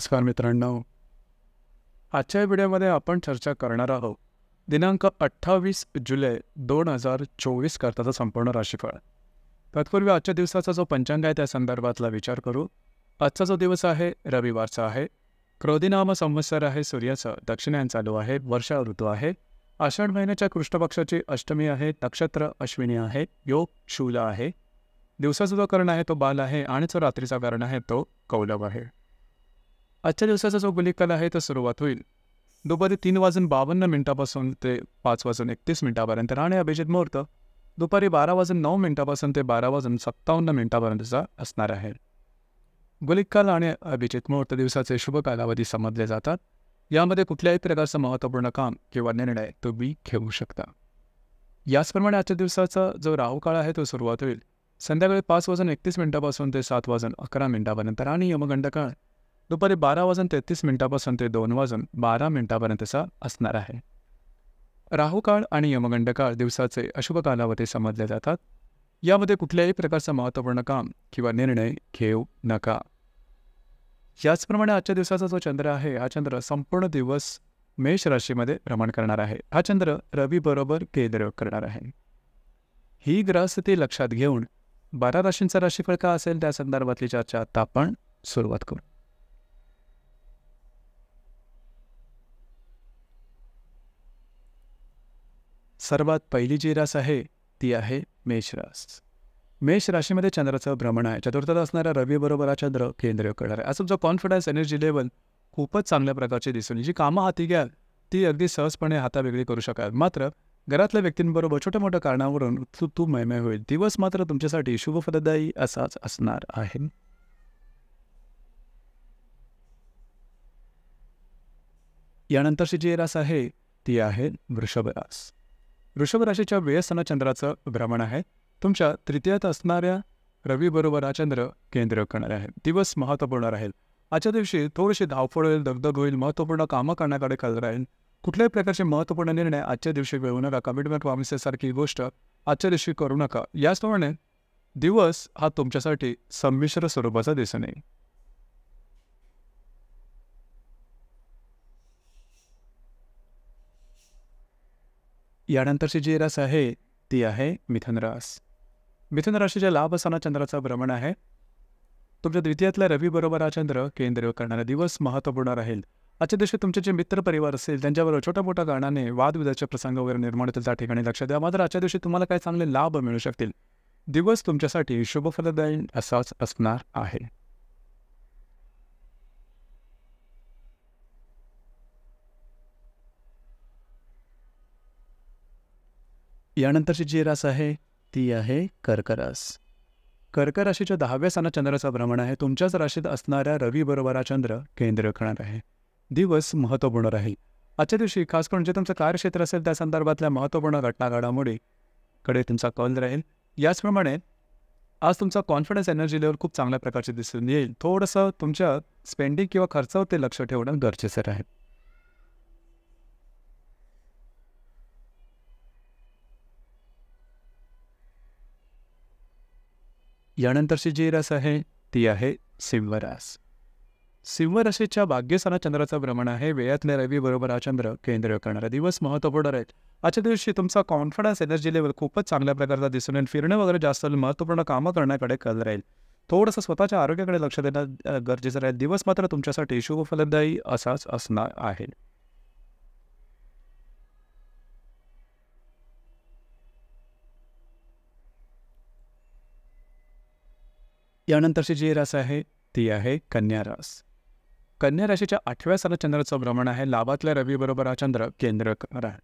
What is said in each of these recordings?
नमस्कार मित्रांनो आजच्या व्हिडिओमध्ये आपण चर्चा करणार आहोत दिनांक अठ्ठावीस जुलै दोन हजार चोवीस करताचा संपूर्ण राशीफळ तत्पूर्वी आजच्या दिवसाचा जो पंचांग आहे त्या संदर्भातला विचार करू आजचा जो दिवस आहे रविवारचा आहे क्रोधिनाम संवत्सर आहे सूर्याचं दक्षिणायन चालू आहे वर्षा ऋतू आहे आषाढ महिन्याच्या कृष्णपक्षाची अष्टमी आहे नक्षत्र अश्विनी आहे योग शूल आहे दिवसाचा जो कर्ण आहे तो बाल आहे आणि जो रात्रीचा कर्ण आहे तो कौलव आहे आजच्या दिवसाचा जो गुलिकल आहे तो सुरुवात होईल दुपारी तीन वाजून बावन्न मिनिटापासून ते पाच वाजून एकतीस मिनिटापर्यंत राणे अभिजित मुहूर्त दुपारी बारा वाजून नऊ मिनिटापासून ते बारा वाजून सत्तावन्न मिनिटापर्यंतचा असणार आहे गुलिकल आणि अभिजित मुहूर्त दिवसाचे शुभ कालावधी समजले जातात यामध्ये कुठल्याही प्रकारचं महत्त्वपूर्ण काम किंवा निर्णय तुम्ही घेऊ शकता याचप्रमाणे आजच्या दिवसाचा जो काळ आहे तो सुरुवात होईल संध्याकाळी पाच वाजून एकतीस मिनिटापासून ते सात वाजून अकरा मिनिटापर्यंत आणि काळ दुपारी बारा वाजून तेहतीस मिनिटापासून ते दोन वाजून बारा मिनिटापर्यंतचा असणार आहे राहुकाळ आणि यमगंड काळ दिवसाचे अशुभ कालावधी समजले जातात यामध्ये कुठल्याही प्रकारचं महत्त्वपूर्ण काम किंवा निर्णय घेऊ नका याचप्रमाणे आजच्या दिवसाचा जो चंद्र आहे हा चंद्र संपूर्ण दिवस मेष राशीमध्ये भ्रमण करणार आहे हा चंद्र रवीबरोबर केंद्र करणार आहे ही ग्रहस्थिती लक्षात घेऊन बारा राशींचा राशीफळ का असेल त्या संदर्भातली चर्चा आता आपण सुरुवात करू सर्वात पहिली जी रास आहे ती आहे मेषरास मेष राशीमध्ये चंद्राचं भ्रमण आहे चतुर्थात असणारा रवीबरोबर हा चंद्र केंद्रीय करणार आहे असं जो कॉन्फिडन्स एनर्जी लेवल खूपच चांगल्या प्रकारची दिसून जी कामं हाती घ्याल ती अगदी सहजपणे हातावेगळी करू शकाल मात्र घरातल्या व्यक्तींबरोबर छोट्या मोठ्या कारणावरून तू तू मैमय होईल दिवस मात्र तुमच्यासाठी शुभफलदायी असाच असणार आहे यानंतरची जी रास आहे ती आहे वृषभरास वृषभराशीच्या व्ययस्थान चंद्राचं भ्रमण आहे तुमच्या तृतीयात असणाऱ्या रवीबरोबर हा चंद्र केंद्र करणार आहे दिवस महत्त्वपूर्ण राहील आजच्या दिवशी थोडीशी धावपळ होईल दगदग होईल महत्त्वपूर्ण कामं करण्याकडे कल राहील कुठल्याही प्रकारचे महत्त्वपूर्ण निर्णय आजच्या दिवशी घेऊ नका कमिटमेंट वामिसेसारखी गोष्ट आजच्या दिवशी करू नका याचप्रमाणे दिवस हा तुमच्यासाठी संमिश्र स्वरूपाचा दिसून येईल यानंतरची जे रास आहे ती आहे मिथुन रास मिथुन राशीच्या लाभ असताना चंद्राचा भ्रमण आहे तुमच्या द्वितीयातल्या रवीबरोबर हा चंद्र केंद्र करणारा दिवस महत्त्वपूर्ण राहील आजच्या दिवशी तुमचे जे मित्रपरिवार असेल त्यांच्याबरोबर छोट्या मोठ्या कारणाने वादविदाच्या प्रसंग वगैरे निर्माण होतील त्या ठिकाणी लक्ष द्या मात्र आजच्या दिवशी तुम्हाला काय चांगले लाभ मिळू शकतील दिवस तुमच्यासाठी शुभफलदायी असाच असणार आहे यानंतरची जी रास आहे ती आहे कर्करास कर्क राशीच्या दहाव्या स्थानात चंद्राचं भ्रमण आहे तुमच्याच राशीत असणाऱ्या रवी चंद्र केंद्र रखणार आहे दिवस महत्त्वपूर्ण राहील आजच्या दिवशी खास करून जे तुमचं कार्यक्षेत्र असेल त्या संदर्भातल्या महत्त्वपूर्ण घटना घडामोडी कडे तुमचा कल राहील याचप्रमाणे आज तुमचा कॉन्फिडन्स एनर्जी लेवल खूप चांगल्या प्रकारचे दिसून येईल थोडंसं तुमच्या स्पेंडिंग किंवा खर्चावर ते लक्ष ठेवणं गरजेचं राहील यानंतरची जी रस आहे ती आहे सिंहरास सिंहराशीच्या भाग्यसाना चंद्राचं भ्रमण आहे वेळातले रवी बरोबर हा चंद्र केंद्रीय करणारा दिवस महत्त्वपूर्ण आहेत आजच्या दिवशी तुमचा कॉन्फिडन्स एनर्जी लेवल खूपच चांगल्या प्रकारचा दिसून येईल फिरणं वगैरे जास्त महत्त्वपूर्ण कामं करण्याकडे कल राहील थोडंसं स्वतःच्या आरोग्याकडे लक्ष देणं गरजेचं राहील दिवस मात्र तुमच्यासाठी शुभ फलदायी असाच असणार आहे यानंतरची जी रस आहे ती आहे कन्या रास कन्या राशीच्या आठव्या साला चंद्राचं भ्रमण आहे लाभातल्या रवीबरोबर हा चंद्र केंद्र आहे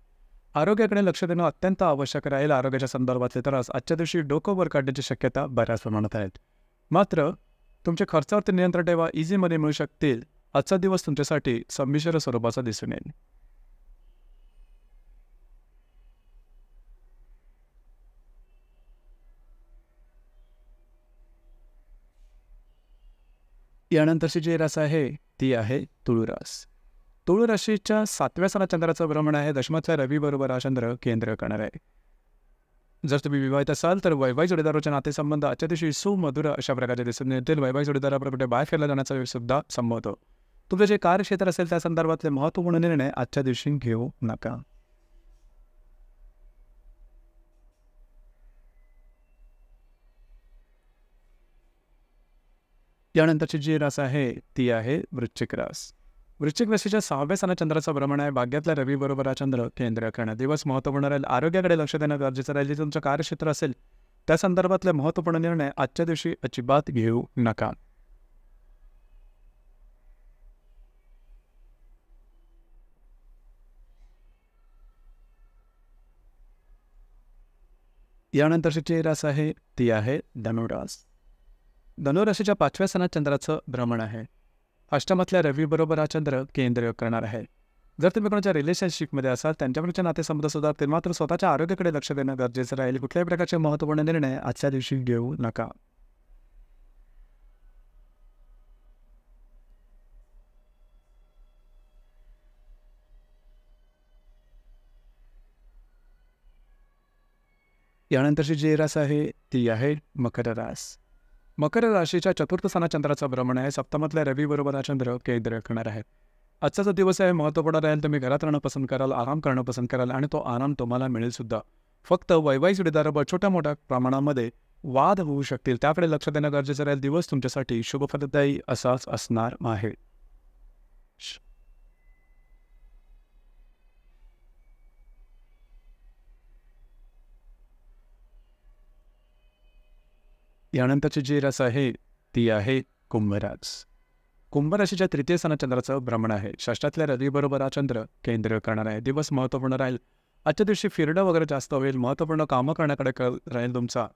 आरोग्याकडे लक्ष देणं अत्यंत आवश्यक राहील आरोग्याच्या संदर्भातले त्रास आजच्या दिवशी डोकं वर काढण्याची शक्यता बऱ्याच प्रमाणात आहेत मात्र तुमच्या खर्चावरती नियंत्रण ठेवा इझीमध्ये मिळू शकतील आजचा दिवस तुमच्यासाठी संमिश्र स्वरूपाचा दिसून येईल यानंतरची जी रस आहे ती आहे तुळुरास तुळुराशीच्या सातव्या सणात चंद्राचं भ्रमण आहे दशमातल्या रवीबरोबर हा चंद्र केंद्र करणार आहे जर तुम्ही विवाहित असाल तर वैवाहिक जोडीदाराच्या नातेसंबंध आजच्या दिवशी सुमधुर अशा प्रकारचे दिसून येतील वैवाहिक जोडीदाराबरोबर कुठे बाहेर फिरला जाण्याचा सुद्धा संभवतो तुमचं जे कार्यक्षेत्र असेल त्या संदर्भातले महत्त्वपूर्ण निर्णय आजच्या दिवशी घेऊ नका त्यानंतरची जी रास आहे ती आहे वृश्चिक रास वृश्चिक राशीच्या सहाव्या स्थानात चंद्राचा भ्रमण आहे भाग्यातल्या बरोबर हा चंद्र केंद्र करण्यात दिवस महत्त्वपूर्ण राहील आरोग्याकडे लक्ष देणं गरजेचं राहील जे तुमचं कार्यक्षेत्र असेल त्या संदर्भातले महत्त्वपूर्ण निर्णय आजच्या दिवशी अजिबात घेऊ नका यानंतरची जी रास आहे ती आहे धनुरास धनुराशीच्या पाचव्या सणात चंद्राचं भ्रमण आहे अष्टमातल्या रवीबरोबर हा चंद्र केंद्र करणार आहे जर तुम्ही कोणाच्या रिलेशनशिपमध्ये असाल त्यांच्याकडच्या नातेसंबंध सुद्धा ते मात्र स्वतःच्या आरोग्याकडे लक्ष देणं गरजेचं राहील कुठल्याही प्रकारचे महत्त्वपूर्ण निर्णय आजच्या दिवशी घेऊ नका यानंतरची जी रास आहे ती आहे मकर रास मकर राशीच्या चतुर्थ स्थाना चंद्राचा भ्रमण आहे सप्तमातल्या रवीबरोबर हा चंद्र केंद्र करणार आहे आजचा जो दिवस आहे महत्त्वपूर्ण राहील तुम्ही घरात राहणं पसंत कराल आराम करणं पसंत कराल आणि तो आराम तुम्हाला मिळेल सुद्धा फक्त वैवाहिक सुडेदारावर छोट्या मोठ्या प्रमाणामध्ये वाद होऊ शकतील त्याकडे लक्ष देणं गरजेचं राहील दिवस तुमच्यासाठी शुभफलदायी असाच असणार आहे यानंतरची जी रस आहे ती आहे कुंभरास कुंभराशीच्या तृतीय स्थानात चंद्राचं भ्रमण आहे षष्टातल्या रवीबरोबर हा चंद्र केंद्र करणार आहे दिवस महत्त्वपूर्ण राहील आजच्या दिवशी फिरणं वगैरे जास्त होईल महत्त्वपूर्ण कामं करण्याकडे कर राहील तुमचा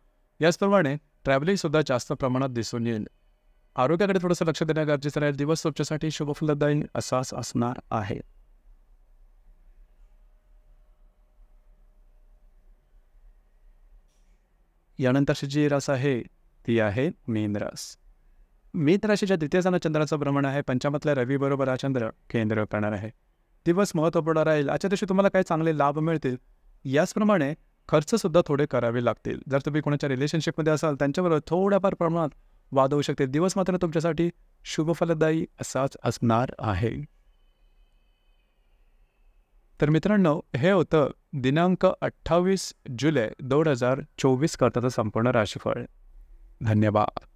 याचप्रमाणे सुद्धा जास्त प्रमाणात दिसून येईल आरोग्याकडे थोडंसं लक्ष देणं गरजेचं राहील दिवस तुमच्यासाठी शुभफलदायी असाच असणार आहे यानंतरची जी रस आहे ती आहे मीन रास मीन द्वितीय स्थानात चंद्राचं भ्रमण आहे रवी रवीबरोबर हा चंद्र केंद्र करणार आहे दिवस महत्वपूर्ण राहील आजच्या दिवशी तुम्हाला काही चांगले लाभ मिळतील याचप्रमाणे खर्चसुद्धा थोडे करावे लागतील जर तुम्ही कोणाच्या रिलेशनशिपमध्ये असाल त्यांच्याबरोबर थोड्याफार प्रमाणात वाद होऊ शकते दिवस मात्र तुमच्यासाठी शुभफलदायी असाच असणार आहे तर मित्रांनो हे होतं दिनांक अठ्ठावीस जुलै दोन हजार चोवीस करताचं संपूर्ण राशीफळ धन्यवाद